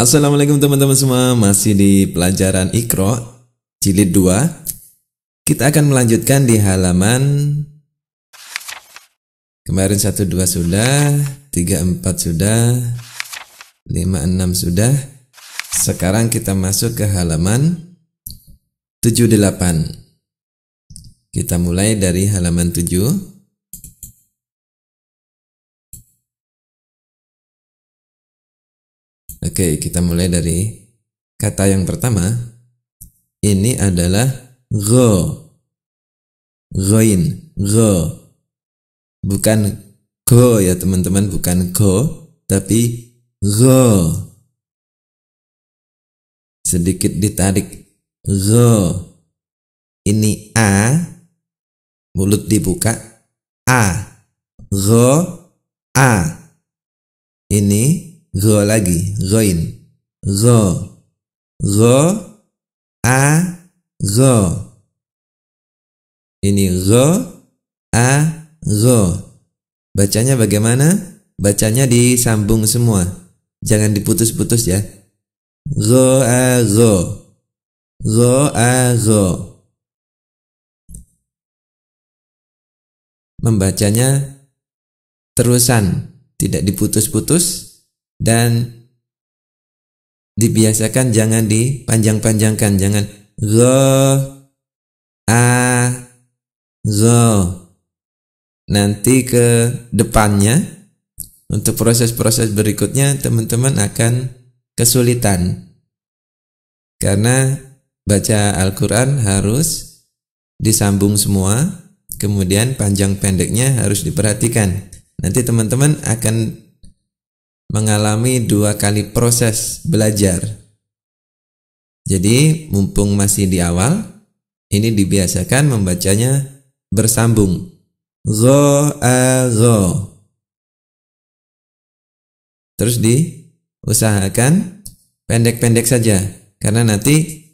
Assalamualaikum teman-teman semua, masih di pelajaran Iqra jilid 2. Kita akan melanjutkan di halaman kemarin 1 2 sudah, 3 4 sudah, 5 6 sudah. Sekarang kita masuk ke halaman 7 8. Kita mulai dari halaman 7. Oke, kita mulai dari kata yang pertama. Ini adalah go, goin, go. Bukan go ya teman-teman, bukan go, tapi go. Sedikit ditarik go. Ini a mulut dibuka a go a. Ini Gho lagi. Ghoin. Gho. Gho. A. Gho. Ini gho. A. Gho. Bacanya bagaimana? Bacanya disambung semua. Jangan diputus-putus ya. Gho a gho. Gho a gho. Membacanya terusan, tidak diputus-putus, dan dibiasakan jangan dipanjang-panjangkan jangan zo a zo nanti ke depannya untuk proses-proses berikutnya teman-teman akan kesulitan karena baca Al-Qur'an harus disambung semua kemudian panjang pendeknya harus diperhatikan nanti teman-teman akan mengalami dua kali proses belajar. Jadi, mumpung masih di awal, ini dibiasakan membacanya bersambung. Go a go. Terus diusahakan pendek-pendek saja karena nanti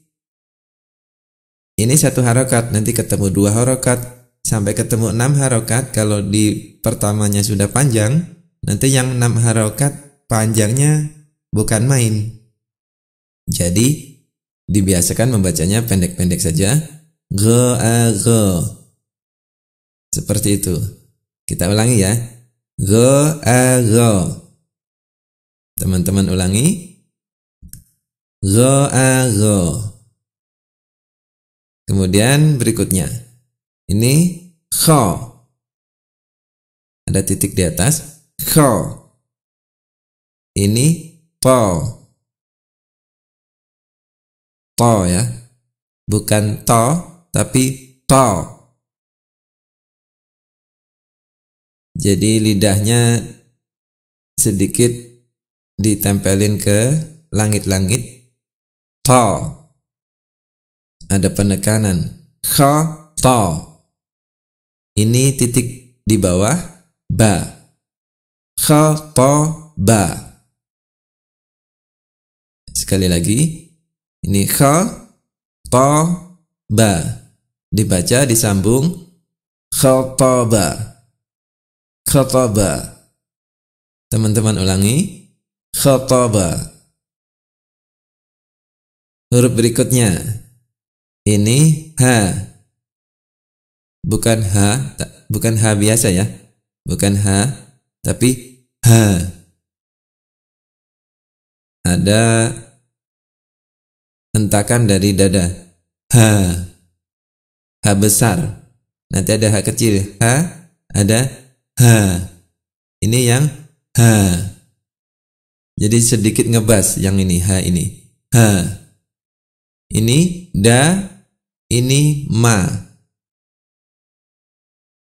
ini satu harokat nanti ketemu dua harokat sampai ketemu enam harokat kalau di pertamanya sudah panjang nanti yang enam harokat panjangnya bukan main. Jadi dibiasakan membacanya pendek-pendek saja. Go, a go. Seperti itu. Kita ulangi ya. Go, a go. Teman-teman ulangi. Go, a go. Kemudian berikutnya. Ini kho. Ada titik di atas. Kho ini to to ya bukan to tapi to jadi lidahnya sedikit ditempelin ke langit-langit to ada penekanan kha to ini titik di bawah ba kha to ba Sekali lagi. Ini kha ta ba. Dibaca disambung khataba. Khataba. Teman-teman ulangi. Khataba. Huruf berikutnya. Ini ha. Bukan ha, bukan ha biasa ya. Bukan ha, tapi ha. Ada hentakan dari dada. Ha. Ha besar. Nanti ada ha kecil. Ha, ada ha. Ini yang ha. Jadi sedikit ngebas yang ini ha ini. Ha. Ini da, ini ma.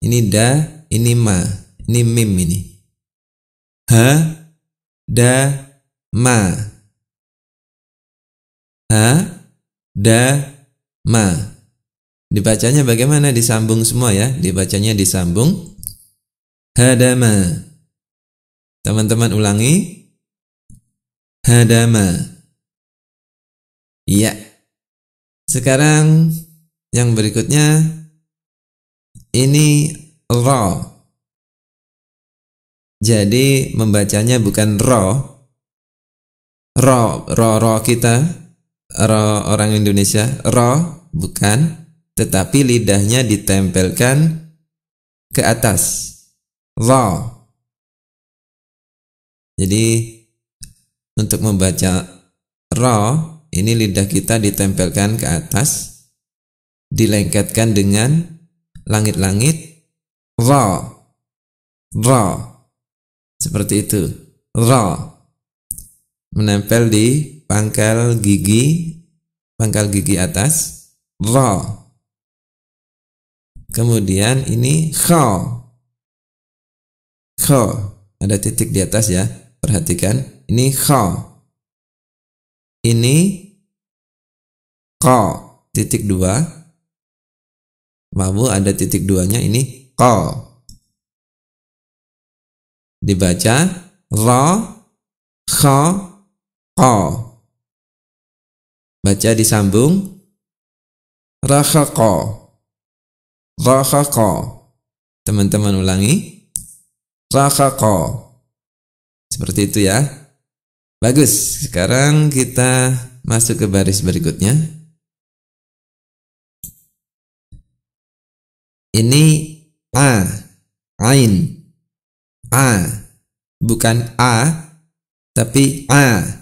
Ini da, ini ma. Ini mim ini. Ha, da, ma hadama. Dibacanya bagaimana? Disambung semua ya. Dibacanya disambung. Hadama. Teman-teman ulangi. Hadama. ya Sekarang yang berikutnya ini ra. Jadi membacanya bukan ro. Ro, ro, ro kita Ro orang Indonesia ro bukan tetapi lidahnya ditempelkan ke atas ro jadi untuk membaca ro ini lidah kita ditempelkan ke atas dilengketkan dengan langit-langit ro ro seperti itu ro menempel di pangkal gigi pangkal gigi atas ra kemudian ini kha kha ada titik di atas ya perhatikan ini kha ini qa titik dua mabu ada titik duanya ini qa dibaca ra kha qa Baca disambung. Rahaqa. Rahaqa. Teman-teman ulangi. Rahaqa. Seperti itu ya. Bagus. Sekarang kita masuk ke baris berikutnya. Ini A. Ain. A. Bukan A, tapi A.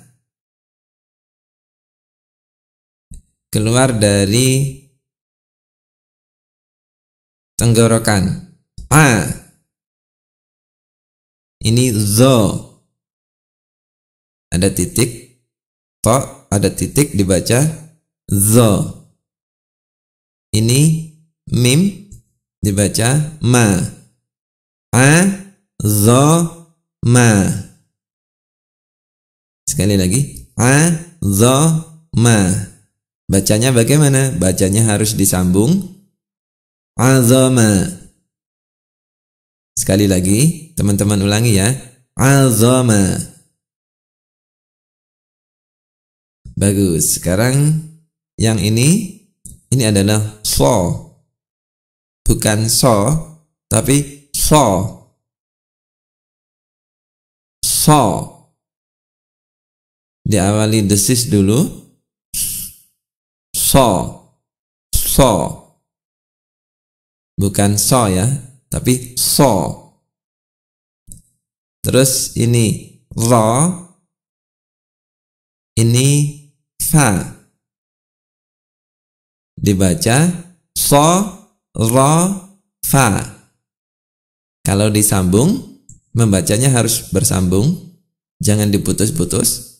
keluar dari tenggorokan. A. Ini zo. Ada titik. To ada titik dibaca zo. Ini mim dibaca ma. A zo ma. Sekali lagi. A zo ma. Bacanya bagaimana? Bacanya harus disambung azama. Sekali lagi, teman-teman ulangi ya. Azama. Bagus. Sekarang yang ini ini adalah so. Bukan so, tapi so. So. Diawali desis dulu so so bukan so ya tapi so terus ini ro ini fa dibaca so ro fa kalau disambung membacanya harus bersambung jangan diputus-putus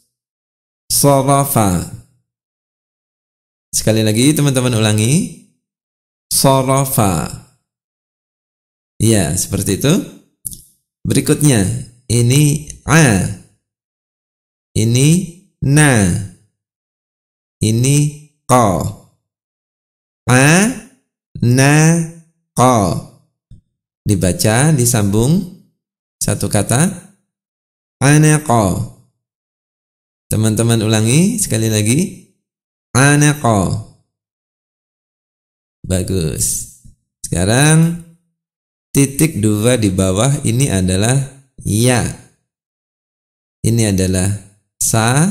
So ro fa. Sekali lagi teman-teman ulangi. Sorofa. ya seperti itu. Berikutnya, ini a. Ini na. Ini ko. A na ko. Dibaca, disambung satu kata. Anaqo. Teman-teman ulangi sekali lagi. Anaqa. Bagus. Sekarang titik dua di bawah ini adalah ya. Ini adalah sa.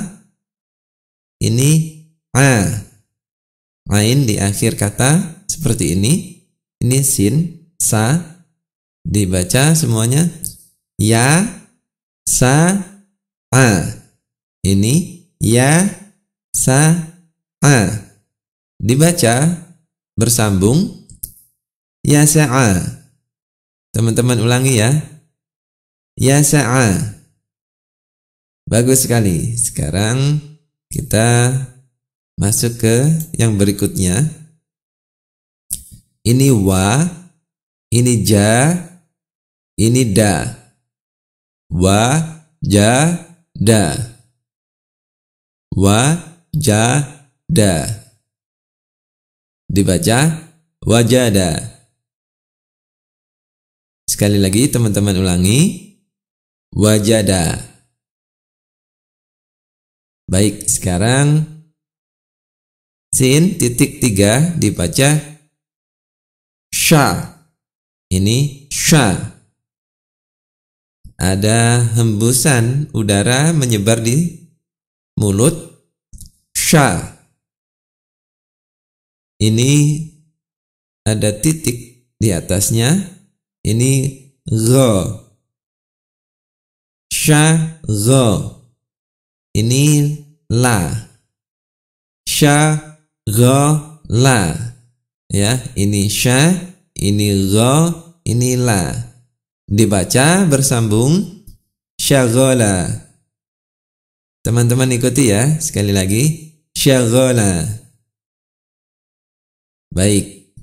Ini a. lain di akhir kata seperti ini. Ini sin, sa. Dibaca semuanya ya, sa, a. Ini ya, sa, a ah, dibaca bersambung ya saa Teman-teman ulangi ya. ya saa Bagus sekali. Sekarang kita masuk ke yang berikutnya. Ini wa, ini ja, ini da. Wa, ja, da. Wa, ja, da dibaca wajada sekali lagi teman-teman ulangi wajada baik sekarang sin titik tiga dibaca sha ini sha ada hembusan udara menyebar di mulut sha ini ada titik di atasnya ini g. sha g. ini la sha g la ya ini sha ini g. ini la dibaca bersambung syaghala teman-teman ikuti ya sekali lagi syaghala Baik.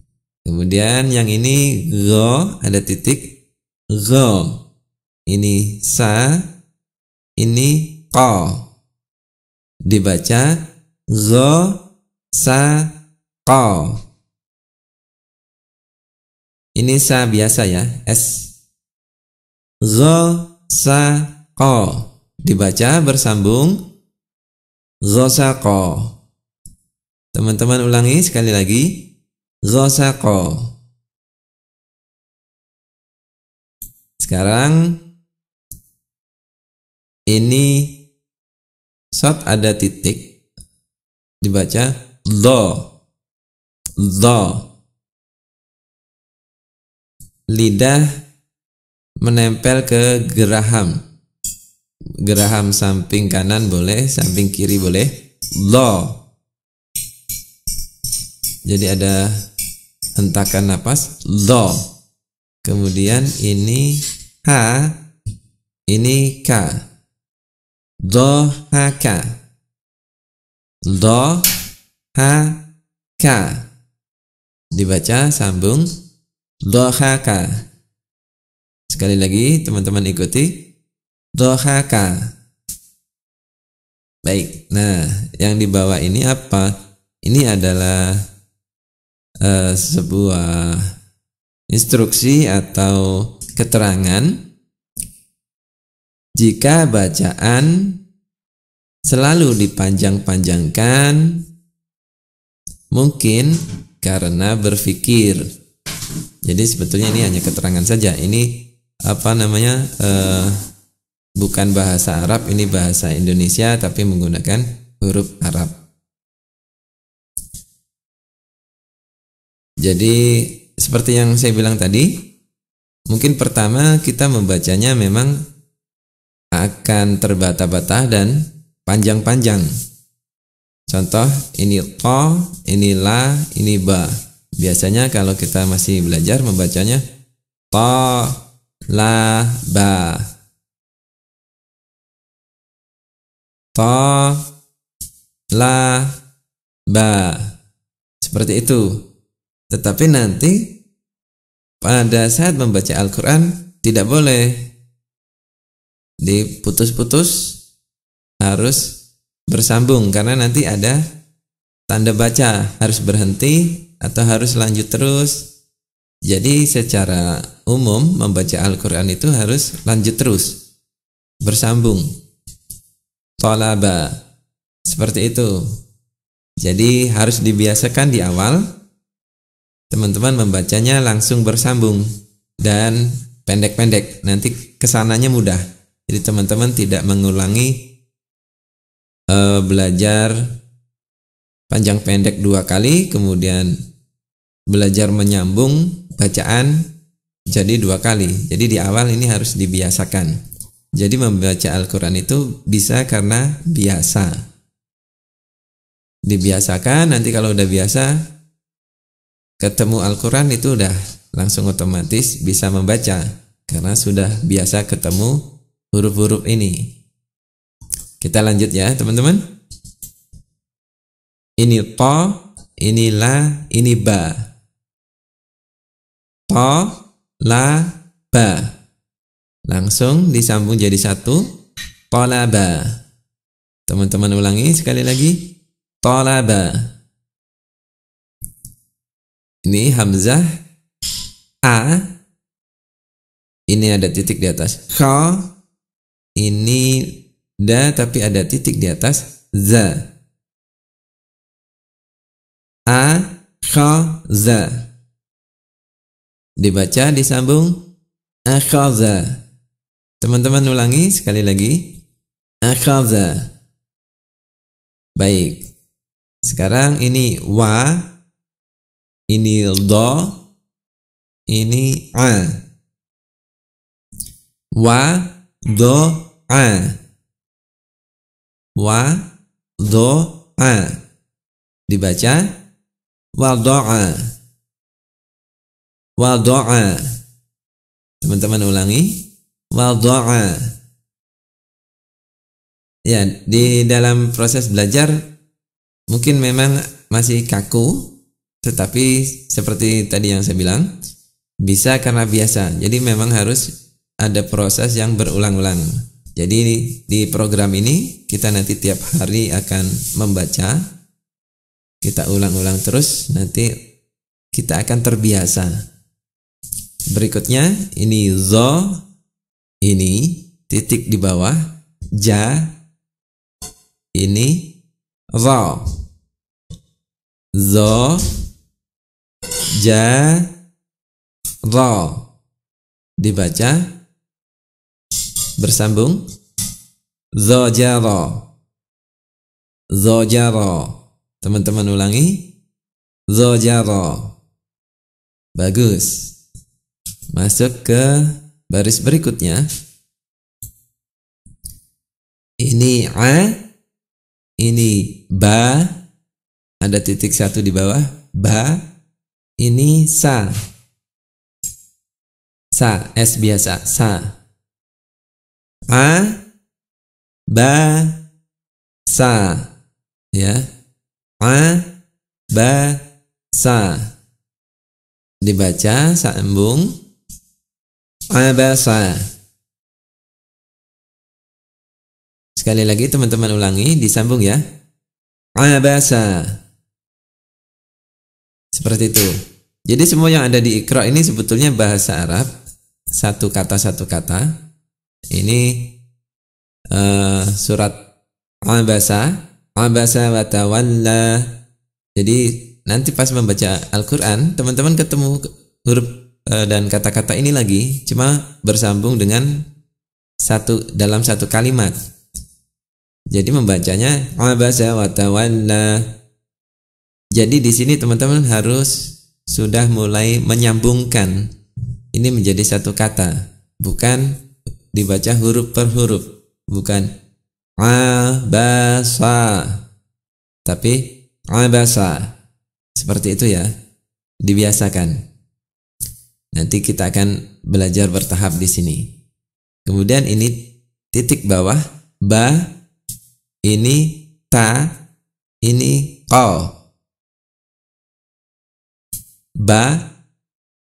Kemudian yang ini go ada titik go. Ini sa, ini ko. Dibaca go sa ko. Ini sa biasa ya, s. Go sa ko. Dibaca bersambung go sa ko. Teman-teman ulangi sekali lagi. Zosako. Sekarang ini saat ada titik dibaca do do lidah menempel ke geraham geraham samping kanan boleh samping kiri boleh do jadi ada hentakan napas do. Kemudian ini ha, ini k, Do ha ka. Do ha ka. Dibaca sambung do k Sekali lagi teman-teman ikuti do k Baik. Nah, yang di bawah ini apa? Ini adalah uh, sebuah instruksi atau keterangan jika bacaan selalu dipanjang-panjangkan mungkin karena berpikir. Jadi sebetulnya ini hanya keterangan saja. Ini apa namanya? uh, bukan bahasa Arab, ini bahasa Indonesia tapi menggunakan huruf Arab. Jadi seperti yang saya bilang tadi, mungkin pertama kita membacanya memang akan terbata-bata dan panjang-panjang. Contoh ini to, ini la, ini ba. Biasanya kalau kita masih belajar membacanya to, la, ba. To, la, ba. Seperti itu. Tetapi nanti pada saat membaca Al-Quran tidak boleh diputus-putus harus bersambung karena nanti ada tanda baca harus berhenti atau harus lanjut terus jadi secara umum membaca Al-Quran itu harus lanjut terus bersambung tolaba seperti itu jadi harus dibiasakan di awal teman-teman membacanya langsung bersambung dan pendek-pendek. Nanti kesananya mudah. Jadi teman-teman tidak mengulangi uh, belajar panjang pendek dua kali, kemudian belajar menyambung bacaan jadi dua kali. Jadi di awal ini harus dibiasakan. Jadi membaca Al-Quran itu bisa karena biasa. Dibiasakan, nanti kalau udah biasa ketemu Al-Quran itu udah langsung otomatis bisa membaca karena sudah biasa ketemu huruf-huruf ini. Kita lanjut ya, teman-teman. Ini to, ini la, ini ba. To, la, ba. Langsung disambung jadi satu. Tolaba. Teman-teman ulangi sekali lagi. Tolaba ini hamzah a ini ada titik di atas K ini da tapi ada titik di atas Z a K Z dibaca disambung A K Z teman-teman ulangi sekali lagi A K Z baik sekarang ini wa ini do, ini a wa do a wa do a dibaca wada'a doa. teman-teman ulangi doa. ya di dalam proses belajar mungkin memang masih kaku tetapi seperti tadi yang saya bilang, bisa karena biasa. Jadi memang harus ada proses yang berulang-ulang. Jadi di program ini kita nanti tiap hari akan membaca, kita ulang-ulang terus, nanti kita akan terbiasa. Berikutnya ini zo, ini titik di bawah, ja, ini zo, zo, ja ro dibaca bersambung zojaro zojaro teman-teman ulangi zojaro bagus masuk ke baris berikutnya ini a ini ba ada titik satu di bawah ba ini sa. Sa, S biasa, sa. A ba sa. Ya. A ba sa. Dibaca sa embung. sa. Sekali lagi teman-teman ulangi disambung ya. sa. Seperti itu. Jadi semua yang ada di Iqra ini sebetulnya bahasa Arab, satu kata satu kata. Ini uh, surat al basa wa tawalla. Jadi nanti pas membaca Al-Qur'an, teman-teman ketemu huruf uh, dan kata-kata ini lagi, cuma bersambung dengan satu dalam satu kalimat. Jadi membacanya al Al-Basa wa tawalla jadi di sini teman-teman harus sudah mulai menyambungkan. Ini menjadi satu kata, bukan dibaca huruf per huruf, bukan abasa, tapi abasa. Seperti itu ya, dibiasakan. Nanti kita akan belajar bertahap di sini. Kemudian ini titik bawah ba, ini ta, ini ko ba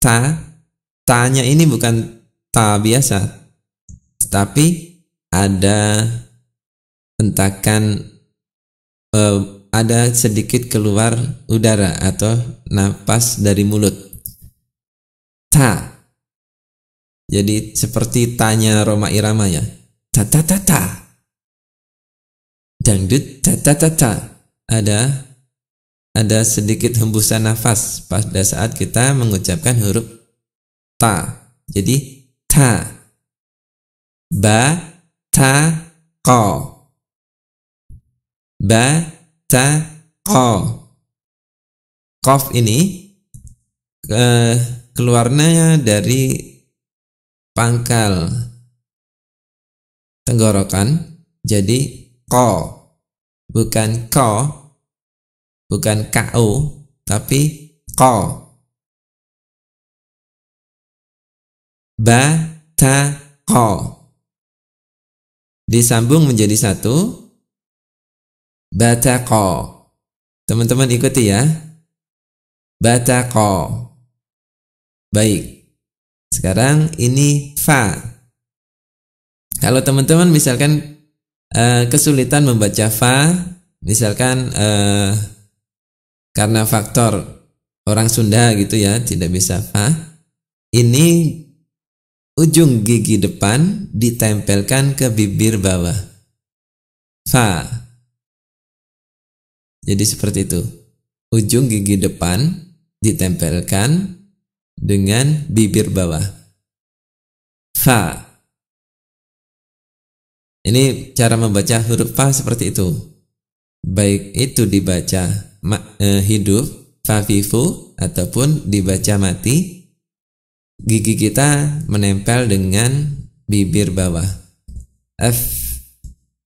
ta tanya ini bukan ta biasa tetapi ada hentakan eh, ada sedikit keluar udara atau napas dari mulut ta jadi seperti tanya Roma Irama ya ta ta ta ta dangdut ta ta ta ta ada ada sedikit hembusan nafas pada saat kita mengucapkan huruf ta. Jadi ta ba ta ko ba ta ko kof ini eh, keluarnya dari pangkal tenggorokan jadi ko bukan ko bukan KO tapi ko ba ta ko disambung menjadi satu batako teman-teman ikuti ya batako baik sekarang ini fa kalau teman-teman misalkan uh, kesulitan membaca fa misalkan uh, karena faktor orang Sunda gitu ya tidak bisa fa ah, ini ujung gigi depan ditempelkan ke bibir bawah fa jadi seperti itu ujung gigi depan ditempelkan dengan bibir bawah fa ini cara membaca huruf fa seperti itu baik itu dibaca ma, e, hidup, fafifu ataupun dibaca mati, gigi kita menempel dengan bibir bawah. F,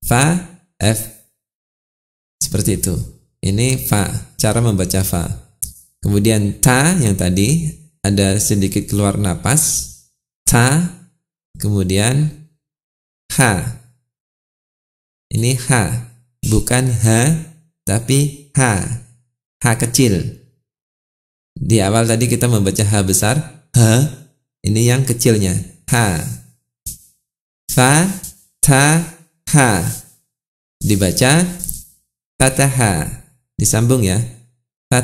fa, f. Seperti itu. Ini fa, cara membaca fa. Kemudian ta yang tadi ada sedikit keluar napas. Ta, kemudian ha. Ini ha, bukan ha, tapi ha H kecil. Di awal tadi kita membaca H besar, H, ini yang kecilnya, H. Fa, ta, H. Dibaca h Disambung ya. h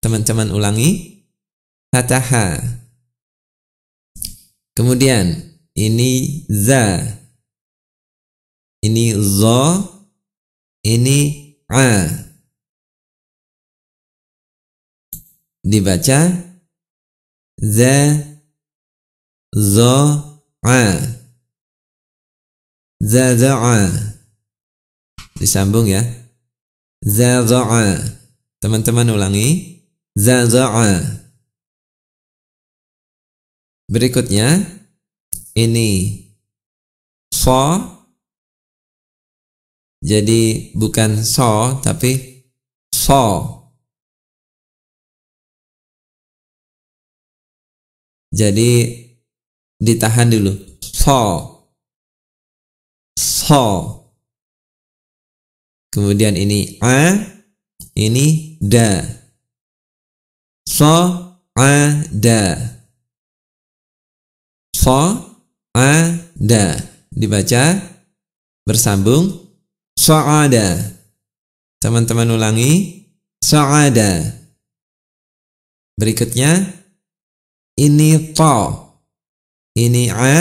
Teman-teman ulangi. h Kemudian ini z Ini zo. Ini a. dibaca za za a za za a disambung ya za za a teman-teman ulangi za za a berikutnya ini so jadi bukan so tapi so Jadi ditahan dulu. So. So. Kemudian ini a, ini da. So a da. So a da. Dibaca bersambung So ada. Teman-teman ulangi So ada. Berikutnya ini to ini a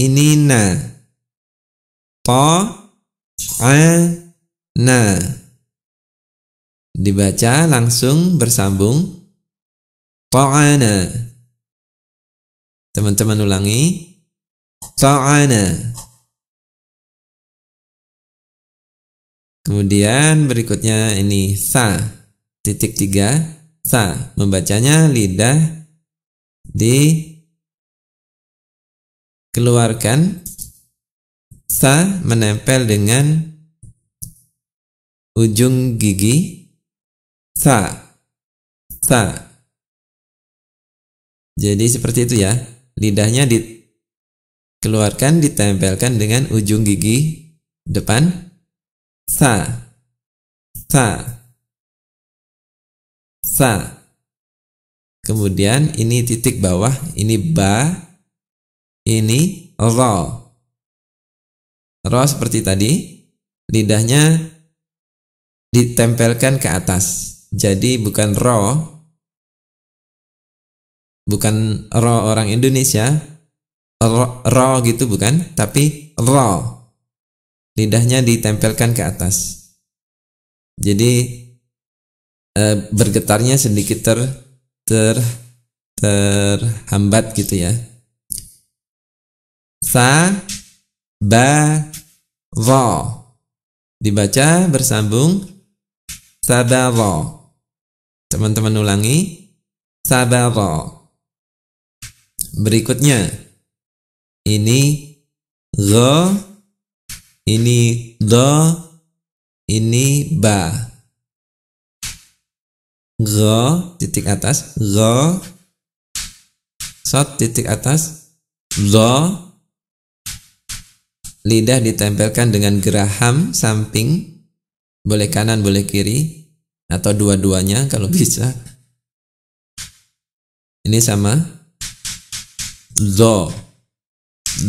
ini na to a na dibaca langsung bersambung ta'ana teman-teman ulangi ta'ana kemudian berikutnya ini sa titik tiga sa membacanya lidah dikeluarkan sa menempel dengan ujung gigi sa sa jadi seperti itu ya lidahnya dikeluarkan ditempelkan dengan ujung gigi depan sa sa sa Kemudian ini titik bawah, ini ba, ini ro, ro seperti tadi, lidahnya ditempelkan ke atas. Jadi bukan ro, bukan ro orang Indonesia, ro ro gitu bukan, tapi ro, Lidahnya ditempelkan ke atas. Jadi eh, bergetarnya sedikit ter ter terhambat gitu ya. Sa ba vo dibaca bersambung sabavo. Teman-teman ulangi sabavo. Berikutnya ini go ini do ini ba Zo titik atas Zo Sot titik atas Zo Lidah ditempelkan dengan geraham samping Boleh kanan boleh kiri Atau dua-duanya kalau bisa Ini sama Zo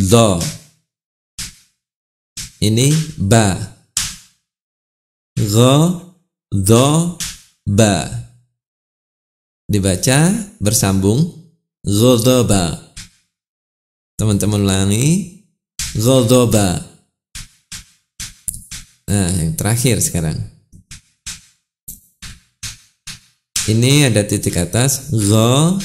Zo Ini ba Zo Zo Ba dibaca bersambung Zodoba Teman-teman ulangi Zodoba Nah, yang terakhir sekarang. Ini ada titik atas Zo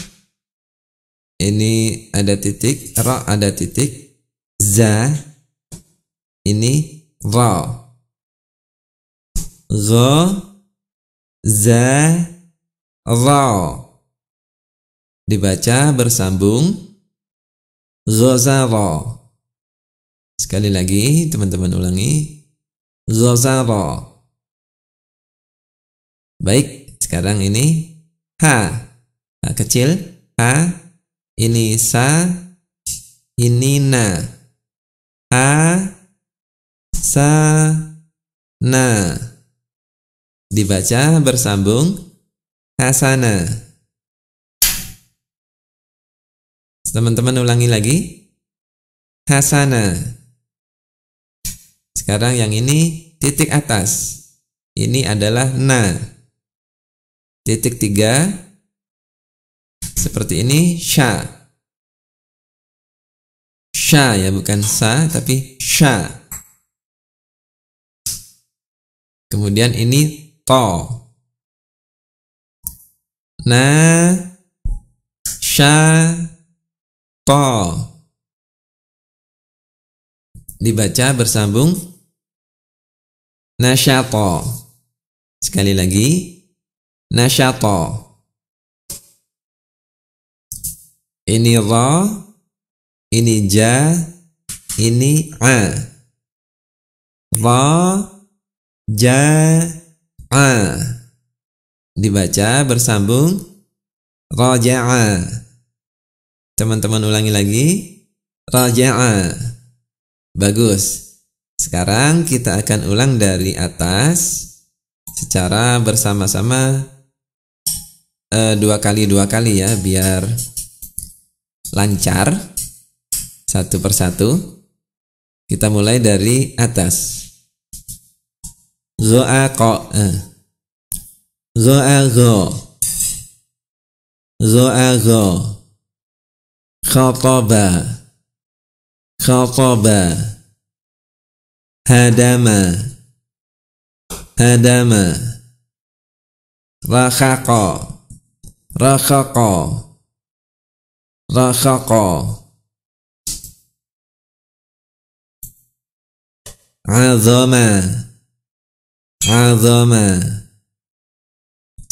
ini ada titik ra ada titik za ini ra Zo za Ra dibaca bersambung Ghazara. Sekali lagi teman-teman ulangi Ghazara. Baik, sekarang ini ha. Ha kecil, ha. Ini sa, ini na. Ha sa na. Dibaca bersambung hasana. Teman-teman ulangi lagi. Hasana. Sekarang yang ini titik atas. Ini adalah na. Titik tiga seperti ini sya. Sya ya bukan sa tapi sya. Kemudian ini to na sha to dibaca bersambung nasyato sekali lagi nasyato ini ra ini ja ini a ra ja a dibaca bersambung raja'a. Teman-teman ulangi lagi raja'a. Bagus. Sekarang kita akan ulang dari atas secara bersama-sama e, dua kali dua kali ya biar lancar satu persatu kita mulai dari atas zoa ko eh. ضاغ ضاغ خاطب خاطب هدم هدم رخق رخق رخق عظم عظم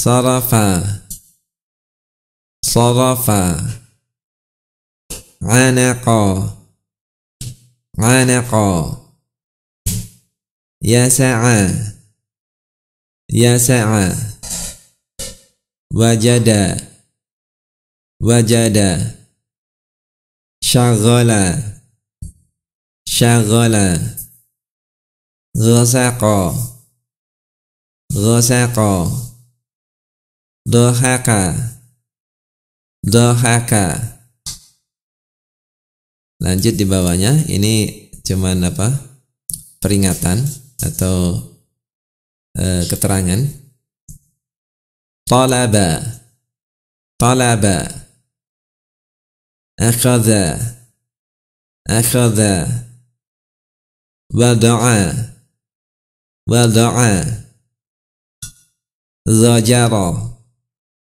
Sarafa Sarafa Anaqa Anaqa Yasa'a Yasa'a Wajada Wajada Syaghala Syaghala Ghasaqa Ghasaqa Dohaka Dohaka Lanjut di bawahnya Ini cuman apa Peringatan Atau e, Keterangan Talaba Talaba Akhada Akhada Wada'a Wada'a Zajara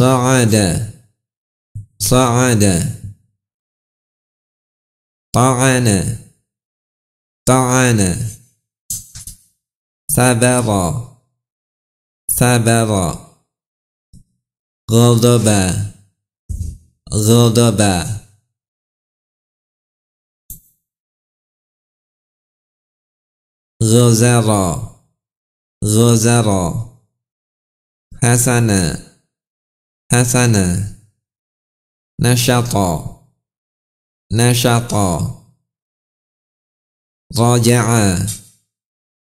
صعد صعد طعن طعن ثبر ثبر غضب غضب غزر غزر حسنا hasana nashata, nashata, raja'a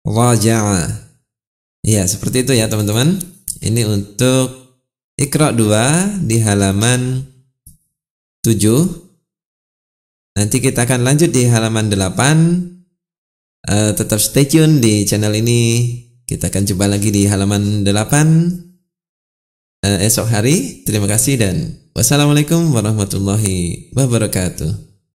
raja'a ya seperti itu ya teman-teman ini untuk ikra 2 di halaman 7 nanti kita akan lanjut di halaman 8 uh, eh, tetap stay tune di channel ini kita akan coba lagi di halaman 8 Eh, esok hari. Terima kasih dan wassalamualaikum warahmatullahi wabarakatuh.